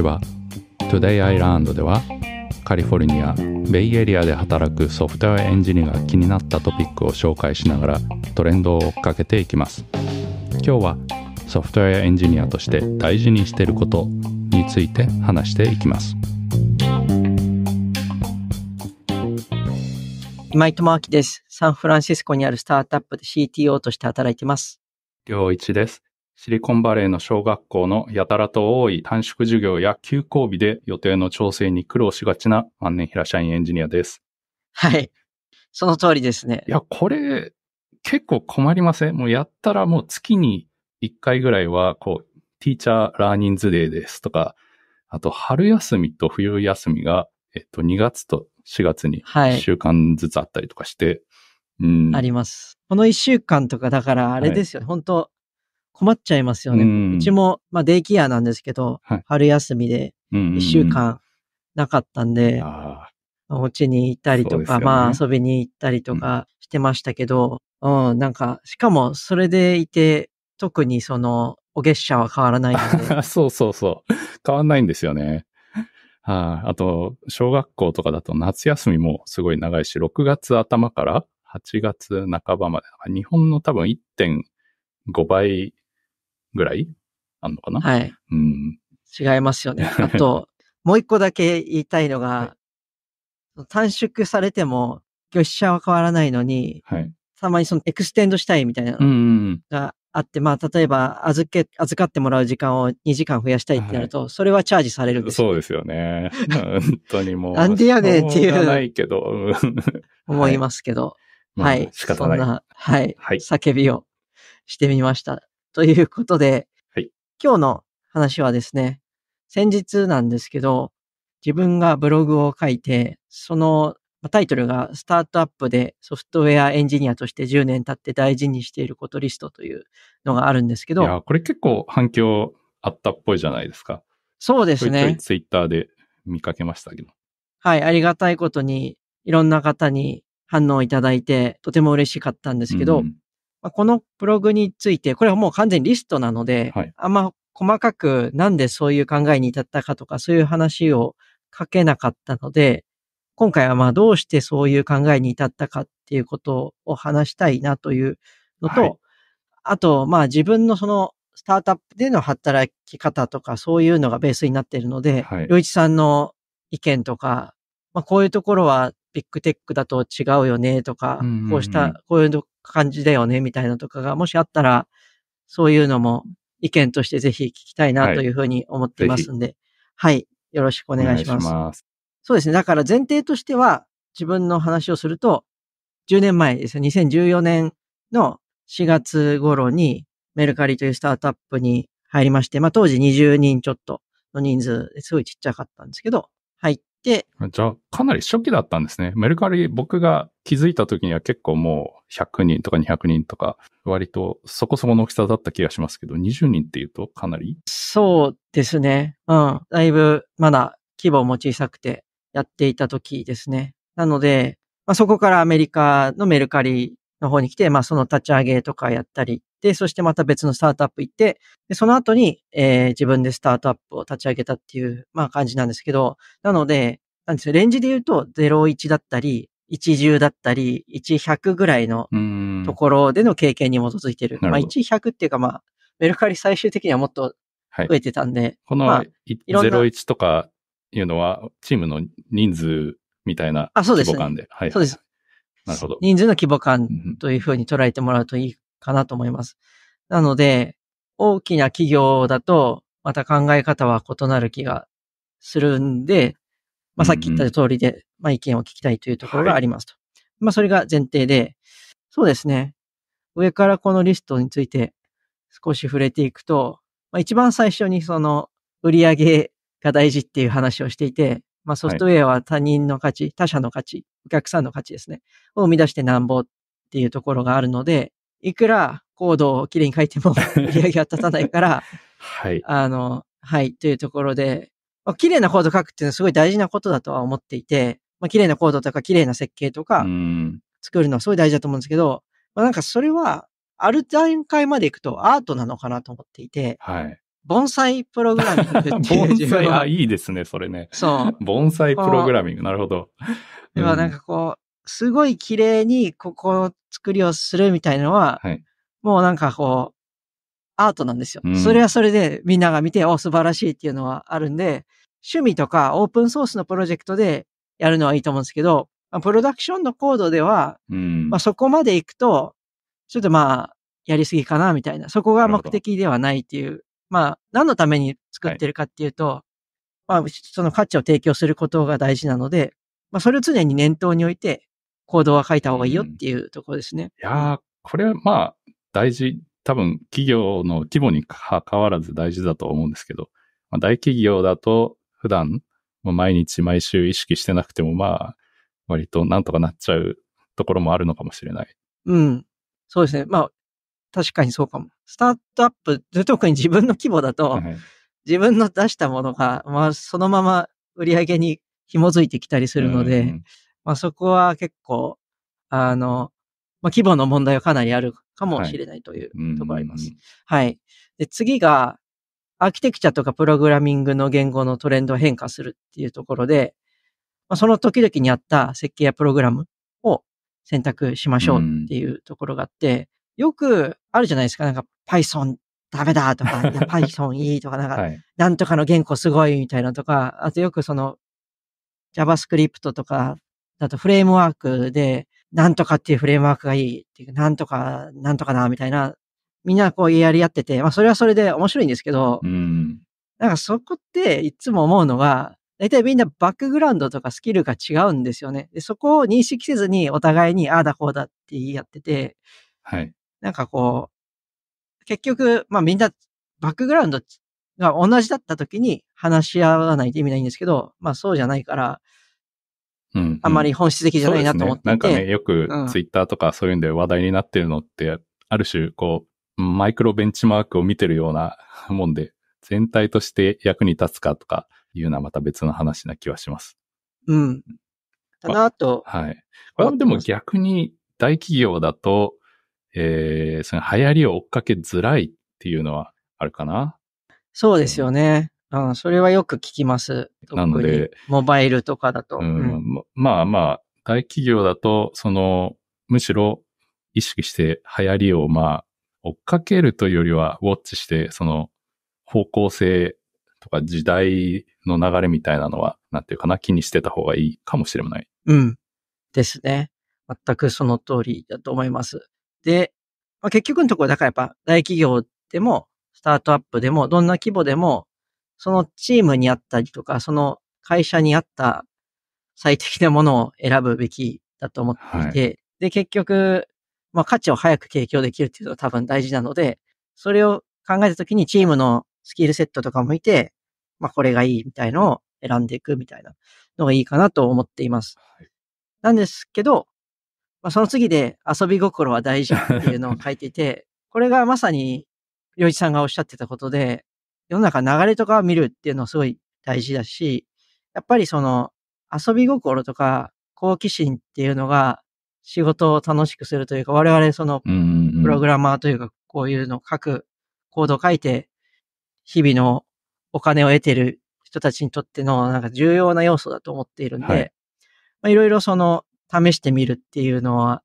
ちは Today I Learned ではカリフォルニアベイエリアで働くソフトウェアエンジニアが気になったトピックを紹介しながらトレンドを追っかけていきます今日はソフトウェアエンジニアとして大事にしていることについて話していきます今井智明ですサンフランシスコにあるスタートアップで CTO として働いてます良一ですシリコンバレーの小学校のやたらと多い短縮授業や休校日で予定の調整に苦労しがちな万年平社員エンジニアです。はい。その通りですね。いや、これ、結構困りませんもうやったらもう月に1回ぐらいは、こう、ティーチャーラーニンズデーですとか、あと春休みと冬休みが、えっと、2月と4月に1週間ずつあったりとかして、はい、うん。あります。この1週間とか、だからあれですよ、ね、はい、本当困っちゃいますよね。うん、ちも、まあ、デイキアなんですけど、はい、春休みで1週間なかったんで、うんうん、お家に行ったりとか、ね、まあ、遊びに行ったりとかしてましたけど、うん、なんか、しかも、それでいて、特にその、お月謝は変わらない そうそうそう。変わんないんですよね。はあ、あと、小学校とかだと夏休みもすごい長いし、6月頭から8月半ばまで、日本の多分1.5倍ぐらいあんのかなはい。うん。違いますよね。あと、もう一個だけ言いたいのが、はい、短縮されても、業者は変わらないのに、はい、たまにそのエクステンドしたいみたいなのがあって、まあ、例えば預け、預かってもらう時間を2時間増やしたいってなると、はい、それはチャージされるんですそうですよね。本当にもう。なんでやねんっていう。ないけど。思いますけど。はい。まあ、仕方ない。そんな、はい。はい、叫びをしてみました。ということで、はい、今日の話はですね、先日なんですけど、自分がブログを書いて、そのタイトルがスタートアップでソフトウェアエンジニアとして10年経って大事にしていることリストというのがあるんですけど。いや、これ結構反響あったっぽいじゃないですか。そうですね。ツイッターで見かけましたけど。はい、ありがたいことにいろんな方に反応いただいてとても嬉しかったんですけど、うん、まあ、このブログについて、これはもう完全にリストなので、はい、あんま細かくなんでそういう考えに至ったかとか、そういう話を書けなかったので、今回はまあどうしてそういう考えに至ったかっていうことを話したいなというのと、はい、あとまあ自分のそのスタートアップでの働き方とかそういうのがベースになっているので、はい、良一さんの意見とか、まあこういうところはビッグテックだと違うよねとか、こうした、こういう感じだよねみたいなとかが、もしあったら、そういうのも意見としてぜひ聞きたいなというふうに思っていますんで、はい、はい、よろしくお願いします。ますそうですね。だから前提としては、自分の話をすると、10年前ですね、2014年の4月頃にメルカリというスタートアップに入りまして、まあ当時20人ちょっとの人数ですごいちっちゃかったんですけど、で、じゃあ、かなり初期だったんですね。メルカリ、僕が気づいた時には結構もう100人とか200人とか、割とそこそこの大きさだった気がしますけど、20人っていうとかなりそうですね。うん。だいぶまだ規模も小さくてやっていた時ですね。なので、まあ、そこからアメリカのメルカリの方に来て、まあその立ち上げとかやったりで、そしてまた別のスタートアップ行って、でその後に、えー、自分でスタートアップを立ち上げたっていう、まあ感じなんですけど、なので、なんですよ、レンジで言うと01だったり、10だったり、1100ぐらいのところでの経験に基づいてる。まあ1100っていうかまあ、メルカリ最終的にはもっと増えてたんで。はい、この、まあ、01とかいうのは、チームの人数みたいな規模感で。あ、そうです。はい、そうです。なるほど。人数の規模感というふうに捉えてもらうといいかなと思います。なので、大きな企業だと、また考え方は異なる気がするんで、まあ、さっき言った通りで、まあ、意見を聞きたいというところがありますと。はい、まあ、それが前提で、そうですね。上からこのリストについて少し触れていくと、まあ、一番最初にその売上が大事っていう話をしていて、まあ、ソフトウェアは他人の価値、他者の価値客さんの価値ですね。を生み出してなんぼっていうところがあるので、いくらコードをきれいに書いても 売り上げは立たないから、はい。あの、はい、というところで、まあ、綺麗なコード書くっていうのはすごい大事なことだとは思っていて、まあ、綺麗なコードとか綺麗な設計とか、作るのはすごい大事だと思うんですけど、まあ、なんかそれは、ある段階まで行くとアートなのかなと思っていて、はい。盆栽プログラミングっていう盆栽、あ、いいですね、それね。そう。盆栽プログラミング、なるほど。ではなんかこう、すごい綺麗にここの作りをするみたいのは、はい、もうなんかこう、アートなんですよ。うん、それはそれでみんなが見て、お、素晴らしいっていうのはあるんで、趣味とかオープンソースのプロジェクトでやるのはいいと思うんですけど、プロダクションのコードでは、うん、まあ、そこまで行くと、ちょっとまあ、やりすぎかなみたいな、そこが目的ではないっていうまあ、何のために作ってるかっていうと、はいまあ、その価値を提供することが大事なので、まあ、それを常に念頭に置いて、行動は書いた方がいいよっていうところですね。うん、いやー、これはまあ、大事。多分、企業の規模にかかわらず大事だと思うんですけど、まあ、大企業だと、普段、毎日毎週意識してなくても、まあ、割となんとかなっちゃうところもあるのかもしれない。うん。そうですね。まあ、確かにそうかも。スタートアップ、特に自分の規模だと、自分の出したものが、まあ、そのまま売り上げに紐づいてきたりするので、まあ、そこは結構、あの、まあ、規模の問題はかなりあるかもしれないというところあります。はい。で、次が、アーキテクチャとかプログラミングの言語のトレンド変化するっていうところで、まあ、その時々にあった設計やプログラムを選択しましょうっていうところがあって、よくあるじゃないですか。なんか Python ダメだとか、いや Python いいとか、なんか、なんとかの言語すごいみたいなとか、あとよくその JavaScript とか、だとフレームワークで、なんとかっていうフレームワークがいいっていう、なんとか、なんとかな、みたいな、みんなこうやり合ってて、まあそれはそれで面白いんですけど、うん、なんかそこっていつも思うのが、大体みんなバックグラウンドとかスキルが違うんですよね。でそこを認識せずにお互いにああだこうだって言い合ってて、はい。なんかこう、結局、まあみんな、バックグラウンドが同じだった時に話し合わないと意味ないんですけど、まあそうじゃないから、うん、うん、あんまり本質的じゃないなと思って、ね、なんかね、よくツイッターとかそういうんで話題になってるのって、うん、ある種、こう、マイクロベンチマークを見てるような もんで、全体として役に立つかとかいうのはまた別の話な気はします。うん。だなと、はい。でも逆に大企業だと、えー、その流行りを追っかけづらいっていうのはあるかなそうですよね。うん、それはよく聞きます。なので、モバイルとかだと、うん、うん、まあまあ、大企業だと、その、むしろ意識して流行りをまあ、追っかけるというよりは、ウォッチして、その、方向性とか時代の流れみたいなのは、なんていうかな、気にしてた方がいいかもしれない。うん。ですね。全くその通りだと思います。で、まあ、結局のところだからやっぱ大企業でも、スタートアップでも、どんな規模でも、そのチームにあったりとか、その会社にあった最適なものを選ぶべきだと思っていて、はい、で、結局、まあ価値を早く提供できるっていうのは多分大事なので、それを考えたときにチームのスキルセットとかも見て、まあこれがいいみたいのを選んでいくみたいなのがいいかなと思っています。はい、なんですけど、まあ、その次で遊び心は大事っていうのを書いていて、これがまさに、良一さんがおっしゃってたことで、世の中流れとかを見るっていうのはすごい大事だし、やっぱりその遊び心とか好奇心っていうのが仕事を楽しくするというか、我々そのプログラマーというか、こういうのを書く、コードを書いて、日々のお金を得てる人たちにとってのなんか重要な要素だと思っているんで、はいろいろその試してみるっていうのは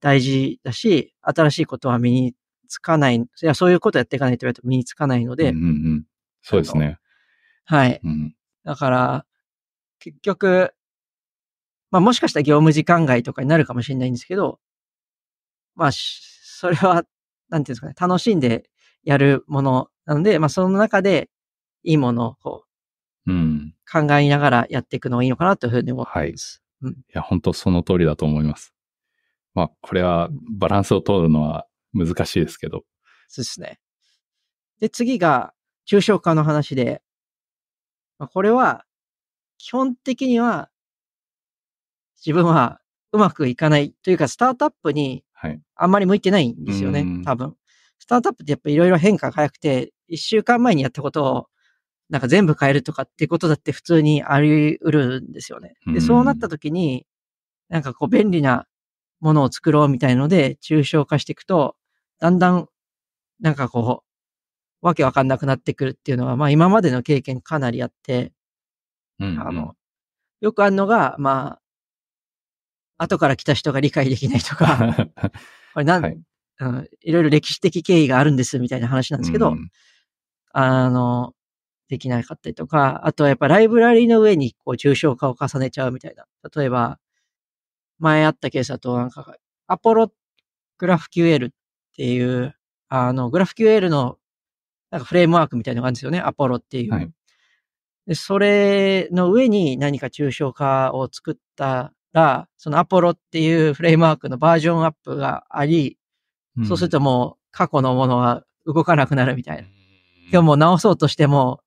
大事だし、新しいことは身につかない、いやそういうことやっていかないと身につかないので、うんうんうん、そうですね。はい、うん。だから、結局、まあもしかしたら業務時間外とかになるかもしれないんですけど、まあ、それは、なんていうんですかね、楽しんでやるものなので、まあその中でいいものをこう、うん、考えながらやっていくのがいいのかなというふうに思ってます。はいいや、本当その通りだと思います。まあ、これはバランスを取るのは難しいですけど。そうですね。で、次が、抽象化の話で、まあ、これは、基本的には、自分はうまくいかないというか、スタートアップにあんまり向いてないんですよね、はい、多分。スタートアップってやっぱいろいろ変化が早くて、1週間前にやったことをなんか全部変えるとかってことだって普通にあり得るんですよね。で、そうなった時に、なんかこう便利なものを作ろうみたいので、抽象化していくと、だんだん、なんかこう、わけわかんなくなってくるっていうのは、まあ今までの経験かなりあって、うんうん、あの、よくあるのが、まあ、後から来た人が理解できないとか、これなん、はい、うん、いろいろ歴史的経緯があるんですみたいな話なんですけど、うん、あの、できなかったりとか、あとはやっぱライブラリの上にこう抽象化を重ねちゃうみたいな。例えば、前あったケースだとなんか、アポログラフ QL っていう、あの、グラフ QL のなんかフレームワークみたいなのがあるんですよね。アポロっていう。はい、でそれの上に何か抽象化を作ったら、そのアポロっていうフレームワークのバージョンアップがあり、そうするともう過去のものは動かなくなるみたいな。でももう直そうとしても、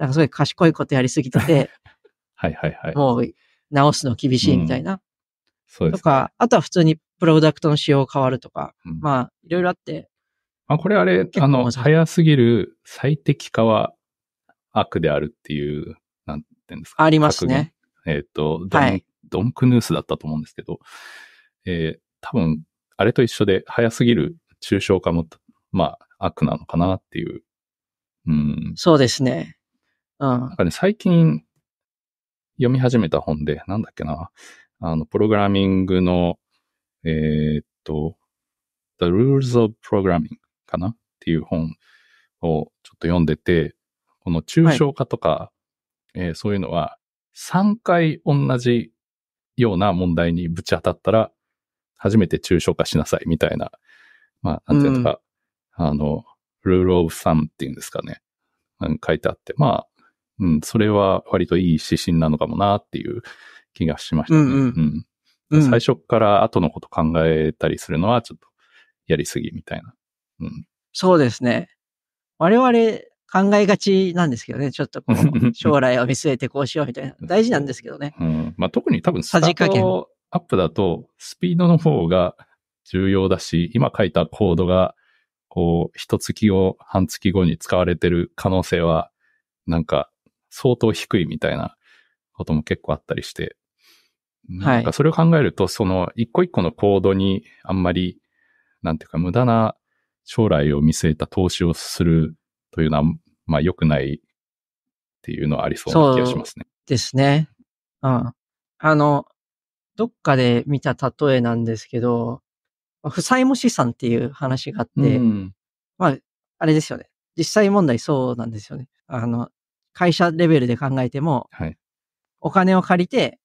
なんかすごい賢いことやりすぎてて、はいはいはい。もう直すの厳しいみたいな。うん、そうです、ね、とか、あとは普通にプロダクトの仕様変わるとか、うん、まあ、いろいろあって。まあ、これあれ、あの、早すぎる最適化は悪であるっていう、なんていうんですか。ありますね。えっ、ー、と、ドン、はい、ドンクヌースだったと思うんですけど、えー、多分、あれと一緒で、早すぎる抽象化も、まあ、悪なのかなっていう。うん。そうですね。なんかね、最近読み始めた本で、なんだっけな、あの、プログラミングの、えー、っと、The Rules of Programming かなっていう本をちょっと読んでて、この抽象化とか、はい、えー、そういうのは3回同じような問題にぶち当たったら、初めて抽象化しなさいみたいな、まあ、なんていうのか、うん、あの、ルールオブサ b っていうんですかね。書いてあって、まあ、うん、それは割といい指針なのかもなっていう気がしましたね。うん、うんうん、最初から後のこと考えたりするのはちょっとやりすぎみたいな。うん、そうですね。我々考えがちなんですけどね。ちょっとこう、将来を見据えてこうしようみたいな。大事なんですけどね。うん。まあ、特に多分スタートアップだと、スピードの方が重要だし、今書いたコードが、こう、一月後、半月後に使われてる可能性は、なんか、相当低いみたいなことも結構あったりして、なんかそれを考えると、その一個一個のコードにあんまり、なんていうか無駄な将来を見据えた投資をするというのは、まあ良くないっていうのはありそうな気がしますね。そうですね。うん。あの、どっかで見た例えなんですけど、負債も資産っていう話があって、うん、まあ、あれですよね。実際問題そうなんですよね。あの、会社レベルで考えても、はい、お金を借りて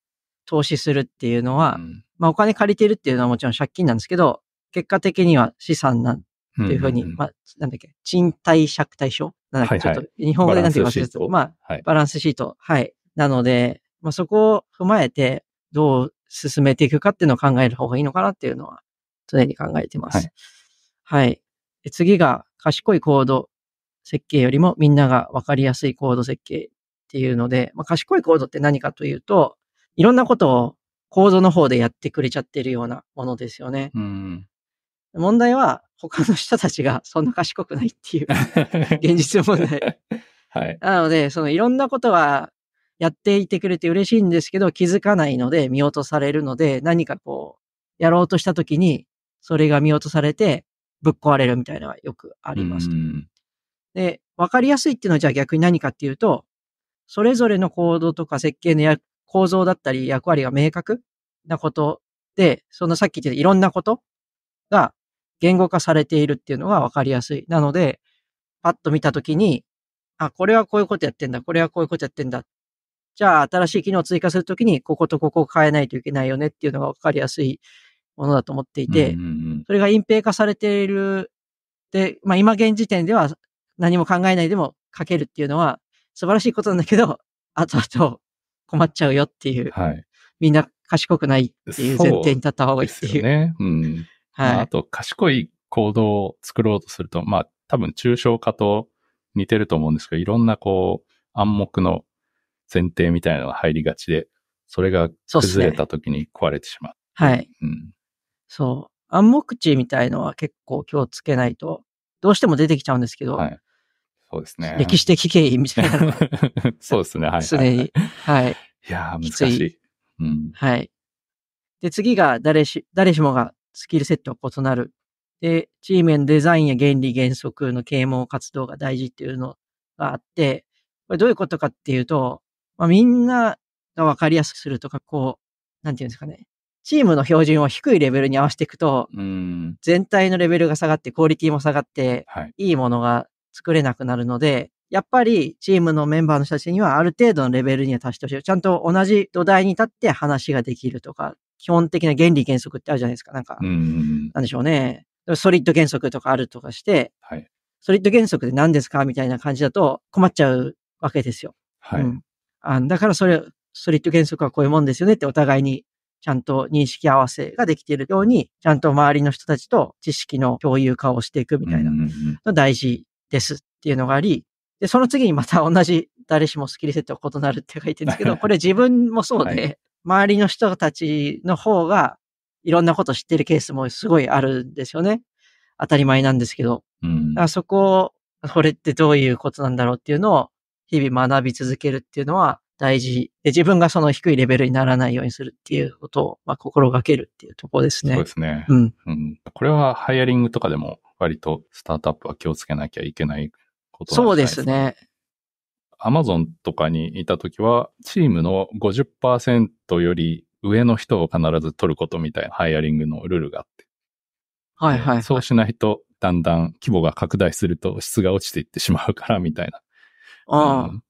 投資するっていうのは、うん、まあお金借りてるっていうのはもちろん借金なんですけど、結果的には資産なんていうふうに、うんうんうん、まあ、なんだっけ、賃貸借貸書なんだっけ、はいはい、ちょっと日本語でなんて言いますか、まあ、はい、バランスシート。はい。なので、まあそこを踏まえて、どう進めていくかっていうのを考える方がいいのかなっていうのは、常に考えてます。はい、はい、次が、賢い行動設計よりもみんながわかりやすいコード設計っていうので、まあ、賢いコードって何かというと、いろんなことをコードの方でやってくれちゃってるようなものですよね。うん、問題は、他の人たちがそんな賢くないっていう 現実問題。はい。なので、そのいろんなことはやっていてくれて嬉しいんですけど、気づかないので見落とされるので、何かこう、やろうとした時に、それが見落とされて、ぶっ壊れるみたいなのはよくあります。うんで、わかりやすいっていうのはじゃあ逆に何かっていうと、それぞれの行動とか設計のや構造だったり役割が明確なことで、そのさっき言ってたいろんなことが言語化されているっていうのがわかりやすい。なので、パッと見たときに、あ、これはこういうことやってんだ、これはこういうことやってんだ。じゃあ、新しい機能を追加するときに、こことここを変えないといけないよねっていうのがわかりやすいものだと思っていて、それが隠蔽化されている。で、まあ今現時点では何も考えないでも書けるっていうのは素晴らしいことなんだけど、後々困っちゃうよっていう。はい。みんな賢くないっていう前提に立った方がいいっていう。うですね。うん。はい。あと、賢い行動を作ろうとすると、まあ、多分抽象化と似てると思うんですけど、いろんなこう、暗黙の前提みたいなのが入りがちで、それが崩れた時に壊れてしまう。うね、はい。うん。そう。暗黙知みたいのは結構気をつけないと、どうしても出てきちゃうんですけど、はい、そうですね。歴史的経緯みたいなの そうですね、はい、はい。すでに。はい。いや難しい。うん。はい。で、次が誰し、誰しもがスキルセットは異なる。で、チームへのデザインや原理原則の啓蒙活動が大事っていうのがあって、これどういうことかっていうと、まあ、みんながわかりやすくするとか、こう、なんていうんですかね。チームの標準を低いレベルに合わせていくと、全体のレベルが下がって、クオリティも下がって、はい、いいものが作れなくなるので、やっぱりチームのメンバーの人たちにはある程度のレベルには達してほしい。ちゃんと同じ土台に立って話ができるとか、基本的な原理原則ってあるじゃないですか。なんか、んなんでしょうね。ソリッド原則とかあるとかして、はい、ソリッド原則って何ですかみたいな感じだと困っちゃうわけですよ。はい、うん、あだからそれ、ソリッド原則はこういうもんですよねってお互いにちゃんと認識合わせができているように、ちゃんと周りの人たちと知識の共有化をしていくみたいな、大事ですっていうのがあり、で、その次にまた同じ誰しもスキルセットが異なるって書いてるんですけど、これ自分もそうで、はい、周りの人たちの方がいろんなこと知ってるケースもすごいあるんですよね。当たり前なんですけど。うん、そこを、これってどういうことなんだろうっていうのを日々学び続けるっていうのは大事で、自分がその低いレベルにならないようにするっていうことを、まあ、心がけるっていうところですね。そうですね。うん。うん、これはハイアリングとかでも割とスタートアップは気をつけなきゃいけないことなんですね。そうですね。アマゾンとかにいた時は、チームの50%より上の人を必ず取ることみたいなハイアリングのルールがあって。はいはい、はい、そうしないと、だんだん規模が拡大すると質が落ちていってしまうからみたいな。ああ。うん、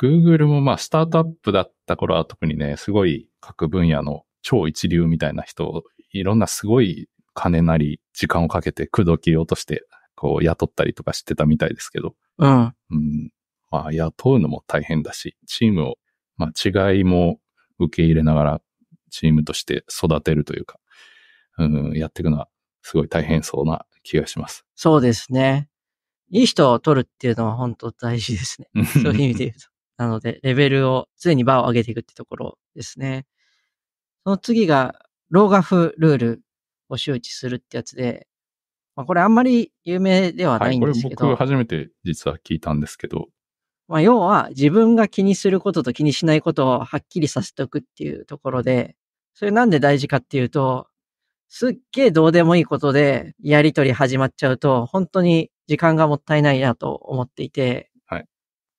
Google もまあ、スタートアップだった頃は特にね、すごい各分野の超一流みたいな人をいろんなすごい金なり時間をかけて口説き落として、こう雇ったりとかしてたみたいですけど。うん。うん。まあ雇うのも大変だし、チームを、まあ違いも受け入れながらチームとして育てるというか、うん、やっていくのはすごい大変そうな気がします。そうですね。いい人を取るっていうのは本当大事ですね。そういう意味で言うと。なので、レベルを、常に場を上げていくってところですね。その次が、ローガフルールし周知するってやつで、まあ、これあんまり有名ではないんですけど。はい、これ僕初めて実は聞いたんですけど。まあ、要は自分が気にすることと気にしないことをはっきりさせておくっていうところで、それなんで大事かっていうと、すっげえどうでもいいことでやりとり始まっちゃうと、本当に時間がもったいないなと思っていて、はい、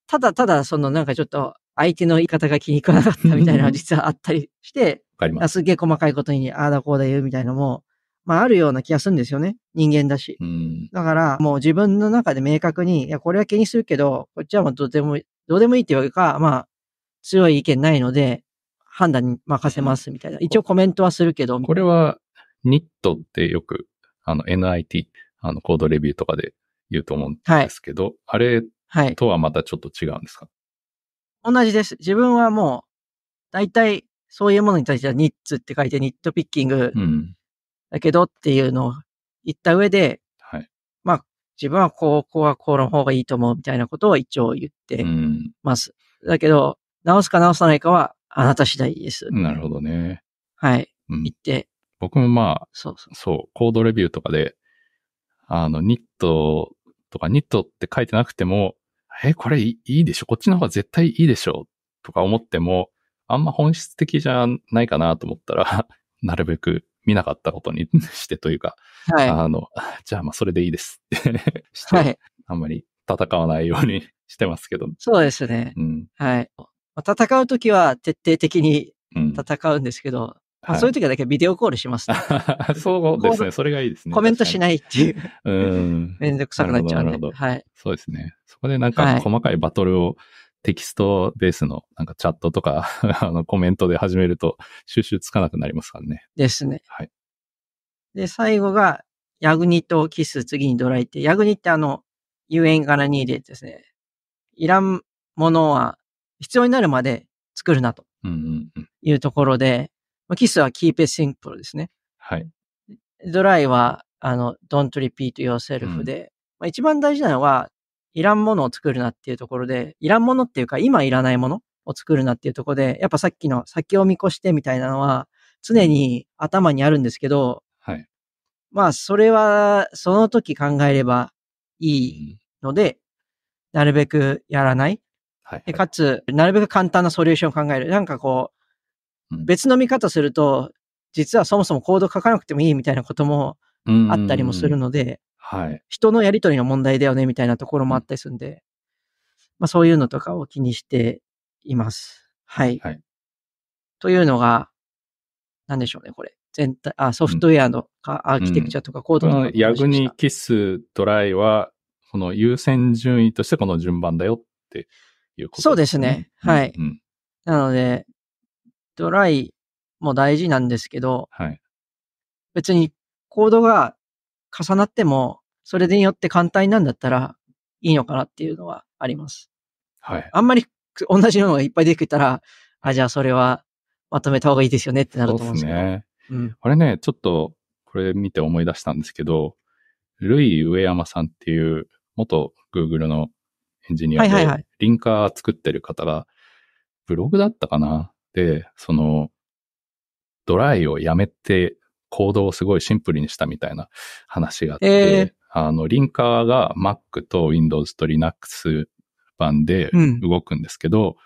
ただただそのなんかちょっと相手の言い方が気に食わなかったみたいなのは実はあったりして、すすっげえ細かいことにああだこうだ言うみたいなのも、まあ、あるような気がするんですよね。人間だし。うん、だから、もう自分の中で明確に、いや、これは気にするけど、こっちはもうどうでも、どうでもいいっていうわけか、まあ、強い意見ないので、判断に任せますみたいな。一応コメントはするけど。これは、ニットってよく、あの、NIT、あの、コードレビューとかで言うと思うんですけど、はい、あれとはまたちょっと違うんですか、はい、同じです。自分はもう、大体、そういうものに対してはニッツって書いて、ニットピッキング、うんだけどっていうのを言った上で、はい、まあ、自分はこう、こうはこうの方がいいと思うみたいなことを一応言ってます。うん、だけど、直すか直さないかはあなた次第です。なるほどね。はい。うん、言って。僕もまあ、そうそうコードレビューとかで、あの、ニットとか、ニットって書いてなくても、え、これいいでしょこっちの方が絶対いいでしょとか思っても、あんま本質的じゃないかなと思ったら なるべく見なかったことに してというか、はい、あの、じゃあまあそれでいいですって して、はい、あんまり戦わないように してますけど。そうですね。うん、はい。戦うときは徹底的に戦うんですけど、うんまあ、そういうときはだけビデオコールします、ね、そうですね。それがいいですね。コメントしないっていう。うん。めんどくさくなっちゃうんで。はい。そうですね。そこでなんか細かいバトルをテキストベースのなんかチャットとか あのコメントで始めると収集つかなくなりますからね。ですね。はい。で、最後が、ヤグニとキス、次にドライって、ヤグニってあの、遊園らに入れですね、いらんものは必要になるまで作るなというところで、キスは keep it simple ですね。はい。ドライは、あの、don't repeat yourself で、うん、まあ、一番大事なのは、いらんものを作るなっていうところで、いらんものっていうか、今いらないものを作るなっていうところで、やっぱさっきの先を見越してみたいなのは、常に頭にあるんですけど、はい。まあ、それは、その時考えればいいので、なるべくやらない。はい、かつ、なるべく簡単なソリューションを考える。なんかこう、別の見方すると、実はそもそもコード書かなくてもいいみたいなこともあったりもするので、はい、人のやりとりの問題だよね、みたいなところもあったりするんで、まあそういうのとかを気にしています。はい。はい、というのが、なんでしょうね、これ。全体、あ、ソフトウェアのか、うん、アーキテクチャとかコードとか、ヤグにキス、ドライは、この優先順位としてこの順番だよっていうこと、ね、そうですね。はい。うんうん、なので、ドライも大事なんですけど、はい、別にコードが重なっても、それによって簡単なんだったらいいのかなっていうのはあります。はい。あんまり同じのがいっぱい出てきたら、あ、じゃあそれはまとめた方がいいですよねってなると思うんですけど。そうですね。うん、あれね、ちょっとこれ見て思い出したんですけど、ルイ・上山さんっていう元 Google のエンジニアで、リンカー作ってる方が、ブログだったかなで、その、ドライをやめて行動をすごいシンプルにしたみたいな話があって、えー、あの、リンカーが Mac と Windows と Linux 版で動くんですけど、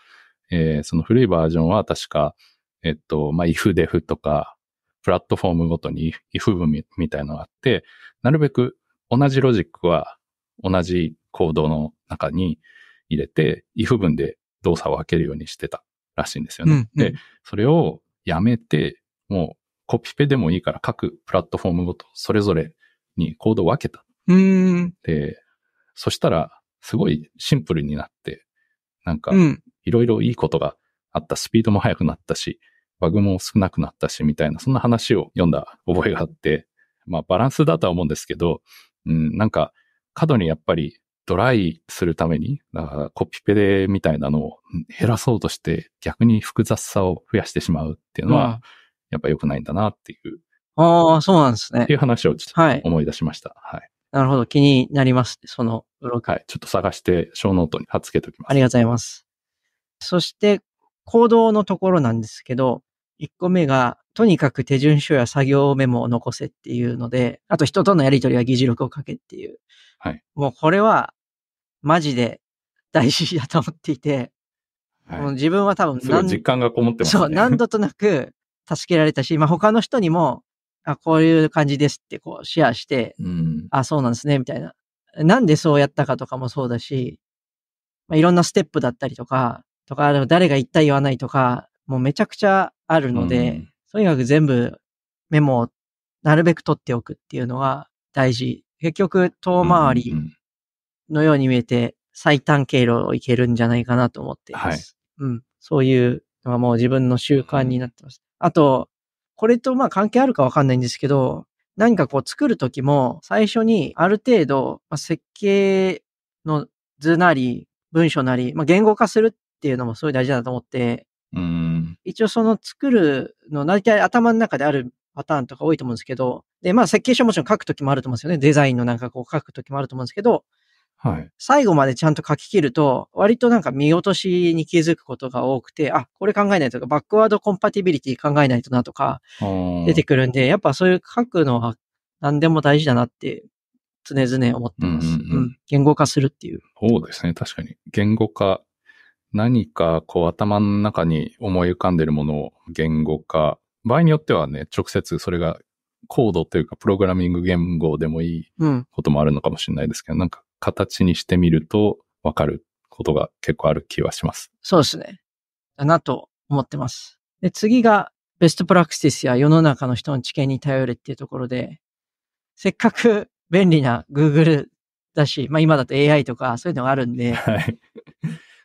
うん、えー、その古いバージョンは確か、えっと、まあ、if, def とか、プラットフォームごとに if 文みたいのがあって、なるべく同じロジックは同じ行動の中に入れて、if 文で動作を分けるようにしてたらしいんですよね。うんうん、で、それをやめて、もうコピペでもいいから各プラットフォームごとそれぞれにコードを分けた。うん。で、そしたらすごいシンプルになって、なんかいろいろいいことがあった、スピードも速くなったし、バグも少なくなったしみたいな、そんな話を読んだ覚えがあって、まあバランスだとは思うんですけど、うん、なんか過度にやっぱりドライするために、だからコピペでみたいなのを減らそうとして逆に複雑さを増やしてしまうっていうのは、やっぱ良くないんだなっていう。ああ、そうなんですね。っていう話をちょっと思い出しました。はい、はいなるほど。気になります、ね、そのブログ。はい。ちょっと探して、小ノートに貼っ付けておきます。ありがとうございます。そして、行動のところなんですけど、1個目が、とにかく手順書や作業メモを残せっていうので、あと人とのやりとりは議事録を書けっていう。はい。もうこれは、マジで大事だと思っていて、はい、自分は多分実感がこもってます、ね、そう、何度となく、助けられたし、まあ、他の人にも、あ、こういう感じですってこうシェアして、うん、あ、そうなんですね、みたいな。なんでそうやったかとかもそうだし、まあ、いろんなステップだったりとか、とか、でも誰が言った言わないとか、もうめちゃくちゃあるので、うん、とにかく全部メモをなるべく取っておくっていうのが大事。結局、遠回りのように見えて、最短経路をいけるんじゃないかなと思っています。はい、うん。そういうのがもう自分の習慣になってます。あと、これとまあ関係あるかわかんないんですけど、何かこう作るときも最初にある程度、まあ、設計の図なり文章なり、まあ、言語化するっていうのもすごい大事だと思って、うん一応その作るの大体頭の中であるパターンとか多いと思うんですけど、で、まあ設計書もちろん書くときもあると思うんですよね。デザインのなんかこう書くときもあると思うんですけど、はい、最後までちゃんと書き切ると、割となんか見落としに気づくことが多くて、あ、これ考えないとか、バックワードコンパティビリティ考えないとなとか、出てくるんで、やっぱそういう書くのは何でも大事だなって常々思ってます。うん、うんうん、言語化するっていう。そうですね、確かに。言語化、何かこう頭の中に思い浮かんでるものを言語化、場合によってはね、直接それがコードというかプログラミング言語でもいいこともあるのかもしれないですけど、うん、なんか形にしてみるとわかることが結構ある気はします。そうですね。だなと思ってます。で、次がベストプラクティスや世の中の人の知見に頼れっていうところで、せっかく便利な Google だし、まあ今だと AI とかそういうのがあるんで、はい、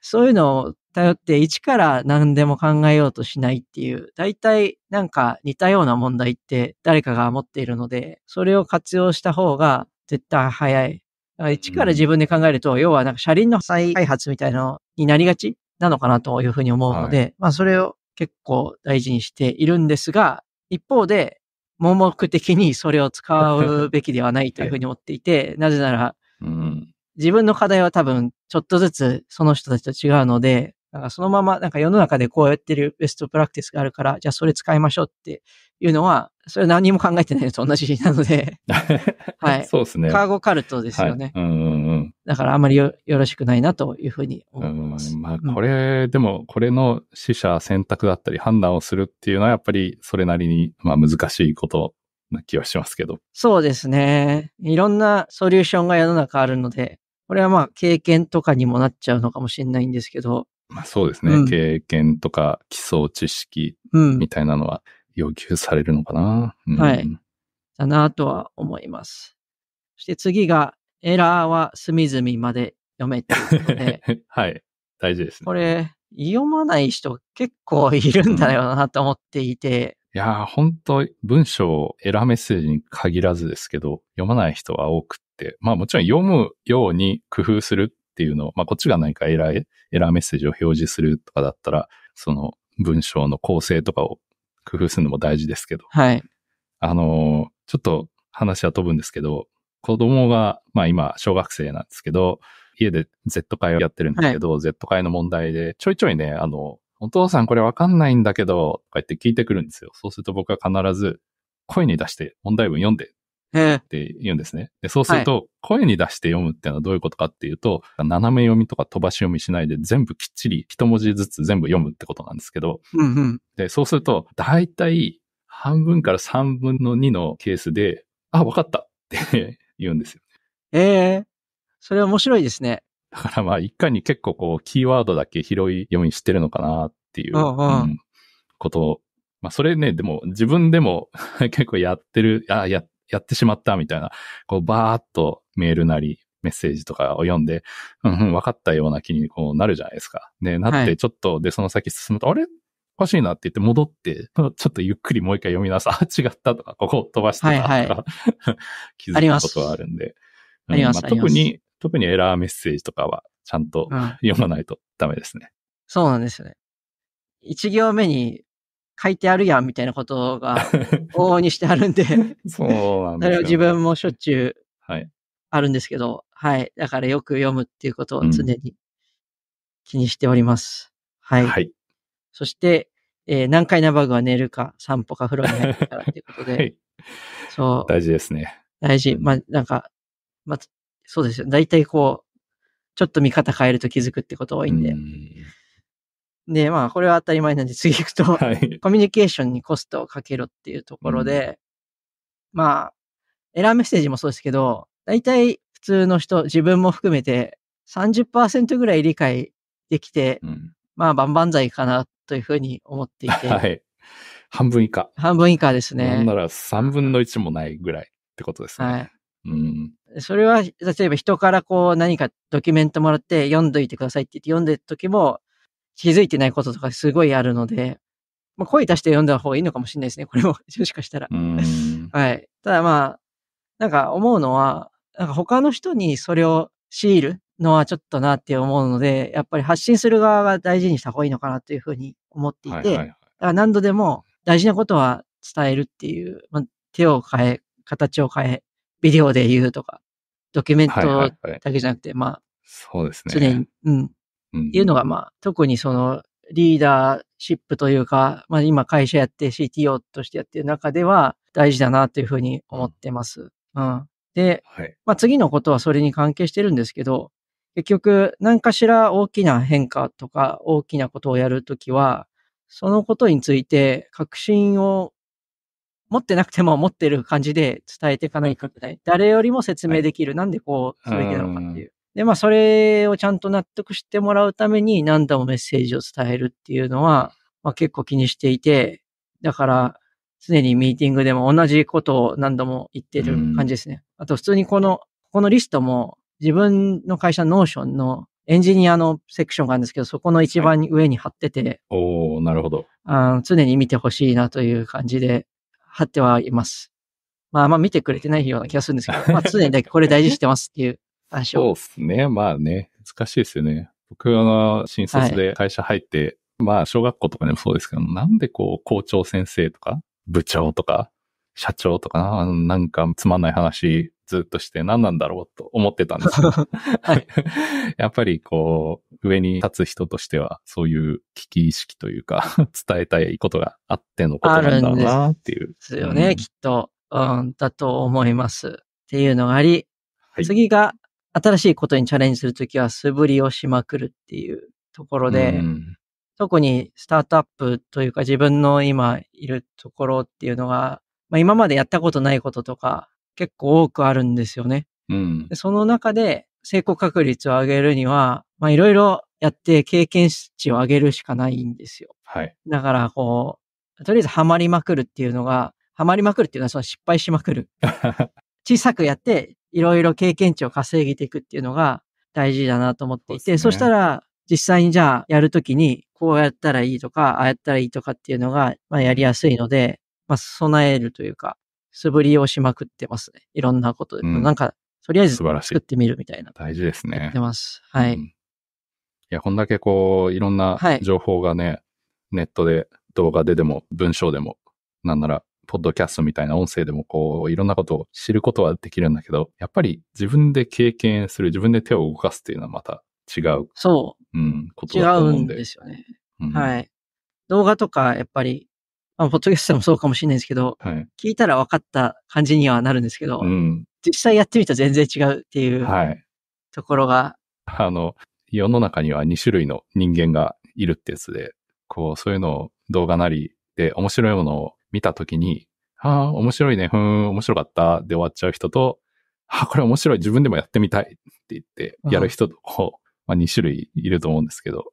そういうのを頼って一から何でも考えようとしないっていう、大体なんか似たような問題って誰かが持っているので、それを活用した方が絶対早い一から自分で考えると、要はなんか車輪の再開発みたいなのになりがちなのかなというふうに思うので、はい、まあそれを結構大事にしているんですが、一方で、盲目的にそれを使うべきではないというふうに思っていて、はい、なぜなら、うん、自分の課題は多分ちょっとずつその人たちと違うので、なんかそのまま、なんか世の中でこうやってるベストプラクティスがあるから、じゃあそれ使いましょうっていうのは、それ何も考えてないのと同じなので はい。そうですね。カーゴカルトですよね。はい、うんうんうん。だからあんまりよろしくないなというふうに思います。まあこれ、うん、でもこれの死者選択だったり判断をするっていうのはやっぱりそれなりに、まあ、難しいことな気はしますけど。そうですね。いろんなソリューションが世の中あるので、これはまあ経験とかにもなっちゃうのかもしれないんですけど、まあそうですね、うん、経験とか基礎知識みたいなのは要求されるのかな。うん、はい。だなとは思います。そして次が、エラーは隅々まで読めてるので。はい。大事ですね。これ、読まない人結構いるんだよなと思っていて。いやー、本当文章、エラーメッセージに限らずですけど、読まない人は多くって、まあもちろん読むように工夫するっていうのを、まあ、こっちが何かエラー、エラーメッセージを表示するとかだったら、その文章の構成とかを工夫するのも大事ですけど。はい。あの、ちょっと話は飛ぶんですけど、子供が、まあ今、小学生なんですけど、家で Z 会をやってるんですけど、はい、Z 会の問題で、ちょいちょいね、あの、お父さんこれわかんないんだけど、とか言って聞いてくるんですよ。そうすると僕は必ず、声に出して問題文読んでっって言うんですね。でそうすると、声に出して読むっていうのはどういうことかっていうと、はい、斜め読みとか飛ばし読みしないで全部きっちり一文字ずつ全部読むってことなんですけど、うんうん、でそうすると、だいたい半分から三分の二のケースで、あ、わかったって言うんですよ。ええー、それは面白いですね。だからまあ、いかに結構こう、キーワードだけ広い読みしてるのかなっていう、うんうん、ことをまあ、それね、でも自分でも 結構やってる、あやっやってしまったみたいな、こうバーっとメールなり、メッセージとかを読んで、うんうん、分かったような気にこうなるじゃないですか。で、なって、ちょっと、で、その先進むと、あれおかしいなって言って戻って、ちょっとゆっくりもう一回読み直す。あ、違ったとか、ここを飛ばしてたとか、はいはい、気づいたことはあるんで。あります。うん、まあ、特に、特にエラーメッセージとかは、ちゃんと読まないとダメですね、うん。そうなんですよね。一行目に書いてあるやんみたいなことが 往々にしてあるんでそうなんです、それ自分もしょっちゅうあるんですけど、はい、はい、だからよく読むっていうことを常に気にしております。うん、はい。はい、そして、えー、何回ナバグは寝るか散歩か風呂に入るからっていうことで。はい、そう。大事ですね。大事。まあ、なんか、まあ、そうですよ。大体こう、ちょっと見方変えると気づくってこと多いんで。うんで、まあ、これは当たり前なんで、次行くと、はい、コミュニケーションにコストをかけろっていうところで、うん、まあ、エラーメッセージもそうですけど、大体普通の人、自分も含めて30%ぐらい理解できて、うん、まあ、万々歳かなというふうに思っていて。はい。半分以下。半分以下ですね。なんなら3分の1もないぐらいってことですね。はい。うん、それは、例えば人からこう何かドキュメントもらって読んどいてくださいって言って読んでる時も、気づいてないこととかすごいあるので、まあ、声出して読んだ方がいいのかもしれないですね、これも。もしかしたら。はい。ただまあ、なんか思うのは、なんか他の人にそれを強いるのはちょっとなって思うので、やっぱり発信する側が大事にした方がいいのかなというふうに思っていて、何度でも大事なことは伝えるっていう、まあ、手を変え、形を変え、ビデオで言うとか、ドキュメントだけじゃなくて、まあ、そうですね。常に、うん、っていうのが、まあ、特にそのリーダーシップというか、まあ今会社やって CTO としてやってる中では大事だなというふうに思ってます。うん。で、はい、まあ次のことはそれに関係してるんですけど、結局何かしら大きな変化とか大きなことをやるときは、そのことについて確信を持ってなくても持ってる感じで伝えていかないとい。誰よりも説明できる。はい、なんでこうすべきなのかっていう。で、まあ、それをちゃんと納得してもらうために何度もメッセージを伝えるっていうのは、まあ、結構気にしていて、だから、常にミーティングでも同じことを何度も言ってる感じですね。あと、普通にこの、このリストも、自分の会社ノーションのエンジニアのセクションがあるんですけど、そこの一番上に貼ってて、はい、おおなるほどあ。常に見てほしいなという感じで貼ってはいます。まあ、まあんま見てくれてないような気がするんですけど、まあ、常にこれ大事してますっていうそうですね。まあね、難しいですよね。僕は新卒で会社入って、はい、まあ小学校とかでもそうですけど、なんでこう校長先生とか部長とか社長とかな、なんかつまんない話ずっとして何なんだろうと思ってたんですけど、はい、やっぱりこう、上に立つ人としては、そういう危機意識というか、伝えたいことがあってのことなんだろうなっていう。ですよね、うん、きっと、うん、だと思います。っていうのがあり、はい、次が新しいことにチャレンジするときは素振りをしまくるっていうところで、特にスタートアップというか自分の今いるところっていうのが、まあ、今までやったことないこととか結構多くあるんですよね。うん、その中で成功確率を上げるには、まあいろいろやって経験値を上げるしかないんですよ。はい。だからこう、とりあえずハマりまくるっていうのが、ハマりまくるっていうのはその失敗しまくる。小さくやっていろいろ経験値を稼ぎていくっていうのが大事だなと思っていて、そ、ね,、そしたら実際にじゃあやるときにこうやったらいいとか、ああやったらいいとかっていうのが、まあ、やりやすいので、まあ、備えるというか、素振りをしまくってますね。いろんなことで。うん、なんか、とりあえず作ってみるみたいな。い大事ですね。やってます。はい。うん、いや、こんだけこう、いろんな情報がね、はい、ネットで動画ででも文章でも、なんならポッドキャストみたいな音声でもこう、いろんなことを知ることはできるんだけど、やっぱり自分で経験する、自分で手を動かすっていうのはまた違う。そう。うん、ことだと思うんで。違うんですよね。うん、はい。動画とか、やっぱり、まあ、ポッドキャストもそうかもしれないですけど、はい、聞いたら分かった感じにはなるんですけど、うん、実際やってみたら全然違うっていう、はい、ところが。あの、世の中には2種類の人間がいるってやつで、こう、そういうのを動画なりで面白いものを見たときに、ああ、面白いね、ふん、面白かったで終わっちゃう人と、あこれ面白い、自分でもやってみたいって言って、やる人と、まあ、2種類いると思うんですけど、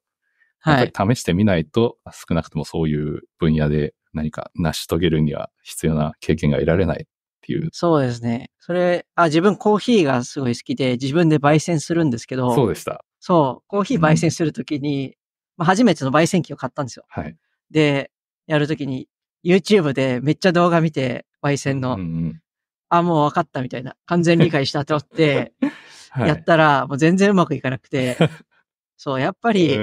はい、試してみないと、少なくともそういう分野で何か成し遂げるには必要な経験が得られないっていう。そうですね。それ、あ、自分コーヒーがすごい好きで、自分で焙煎するんですけど。そうでした。そう、コーヒー焙煎するときに、うん、まあ、初めての焙煎機を買ったんですよ。はい。で、やるときに、YouTube でめっちゃ動画見て、Y 線の、うんうん、あ、もう分かったみたいな、完全理解したと思って、やったら、もう全然うまくいかなくて、そう、やっぱり、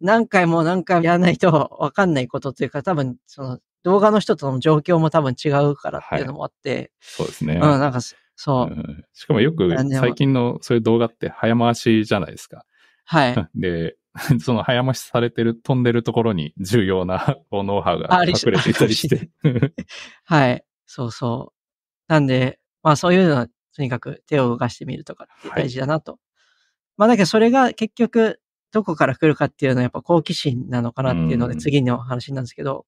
何回も何回もやらないと分かんないことというか、多分、その、動画の人との状況も多分違うからっていうのもあって、はい、そうですね。うん、なんか、そう、うん、しかもよく最近のそういう動画って早回しじゃないですか。はい。で、その早増しされてる、飛んでるところに重要な こうノウハウが隠れていたりして。はい。そうそう。なんで、まあそういうのはとにかく手を動かしてみるとか大事だなと。はい、まあだけどそれが結局どこから来るかっていうのはやっぱ好奇心なのかなっていうので次の話なんですけど、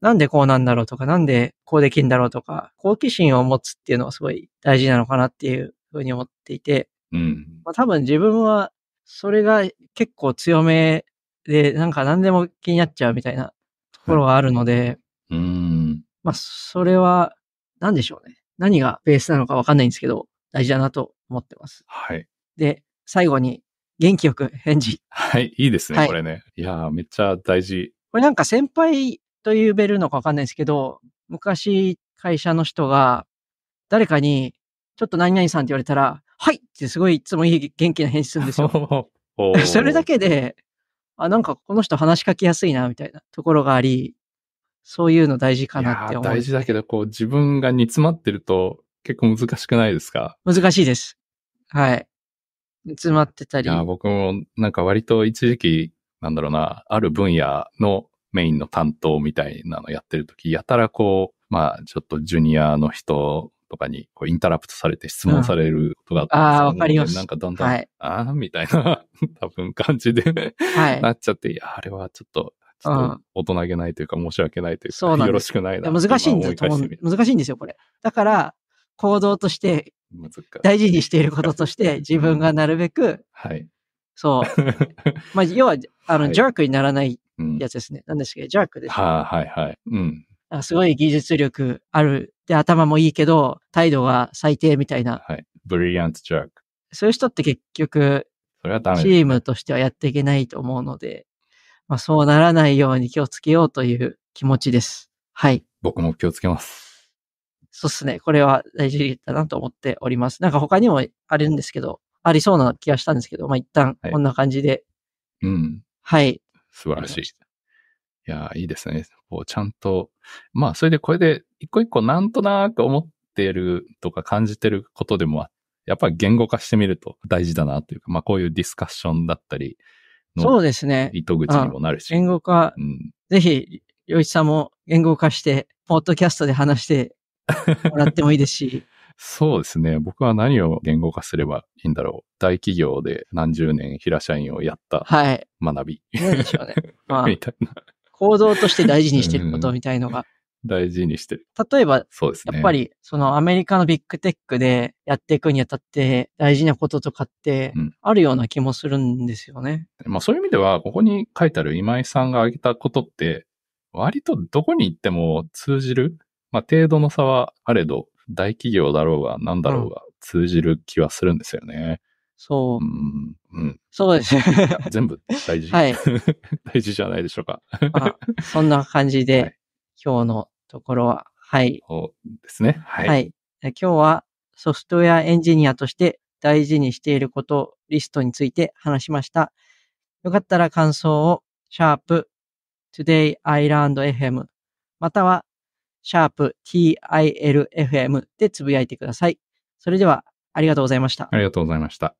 なんでこうなんだろうとか、なんでこうできんだろうとか、好奇心を持つっていうのはすごい大事なのかなっていうふうに思っていて、うん、まあ多分自分はそれが結構強めで、なんか何でも気になっちゃうみたいなところがあるので、はい、うん。まあ、それは、何でしょうね。何がベースなのかわかんないんですけど、大事だなと思ってます。はい。で、最後に、元気よく返事。はい、いいですね、はい、これね。いやー、めっちゃ大事。これなんか先輩と呼べるのかわかんないですけど、昔会社の人が、誰かに、ちょっと何々さんって言われたら、はいってすごいいつもいい元気な返事するんですよ。それだけで、あ、なんかこの人話しかけやすいな、みたいなところがあり、そういうの大事かなって思う。大事だけど、こう自分が煮詰まってると結構難しくないですか難しいです。はい。煮詰まってたり。僕もなんか割と一時期、なんだろうな、ある分野のメインの担当みたいなのやってるとき、やたらこう、まあちょっとジュニアの人とかにこうインタラプトされて質問されることがあったんです、うん、あわかります。なんかだんだん、はい、ああ、みたいな、多分感じではい、なっちゃって、いや、あれはちょっと、ちょっと大人げないというか申し訳ないというか、うん、よろしくないな難しいんですよ。難しいんですよ、これ。だから、行動として、大事にしていることとして、自分がなるべく、はい。そう。まあ、要は、あの、はい、ジャークにならないやつですね。な、うんですけど、ジャークです、はあ、はいはい。うん。すごい技術力あるで、頭もいいけど、態度が最低みたいな。はい。ブリリアントジャーク。そういう人って結局、それはダメチームとしてはやっていけないと思うので、まあ、そうならないように気をつけようという気持ちです。はい。僕も気をつけます。そうっすね。これは大事だなと思っております。なんか他にもあるんですけど、ありそうな気がしたんですけど、まあ、一旦こんな感じで。はい、うん。はい。素晴らしい。いや、いいですね。こう、ちゃんと、まあ、それでこれで、一個一個なんとなく思ってるとか感じてることでも、やっぱり言語化してみると大事だなというか、まあ、こういうディスカッションだったり、そうですね。糸口にもなるし。ね、言語化、うん、ぜひ、洋一さんも言語化して、ポッドキャストで話してもらってもいいですし。そうですね。僕は何を言語化すればいいんだろう。大企業で何十年平社員をやった学び。はい、でしょうね。まあ、みたいな。行動として大事にしてることみたいのが。大事にしてる。例えば、そうですね。やっぱり、そのアメリカのビッグテックでやっていくにあたって大事なこととかってあるような気もするんですよね。うん、まあそういう意味では、ここに書いてある今井さんが挙げたことって、割とどこに行っても通じる、まあ程度の差はあれど、大企業だろうが何だろうが通じる気はするんですよね。そう。うん、うん、そうですね。全部大事。はい。大事じゃないでしょうか。あ、そんな感じで、はい、今日のところは、はい。そうですね。はい。はい、今日はソフトウェアエンジニアとして大事にしていること、リストについて話しました。よかったら感想を、シャープ today i l a n d FM または、シャープ tilfm でつぶやいてください。それでは、ありがとうございました。ありがとうございました。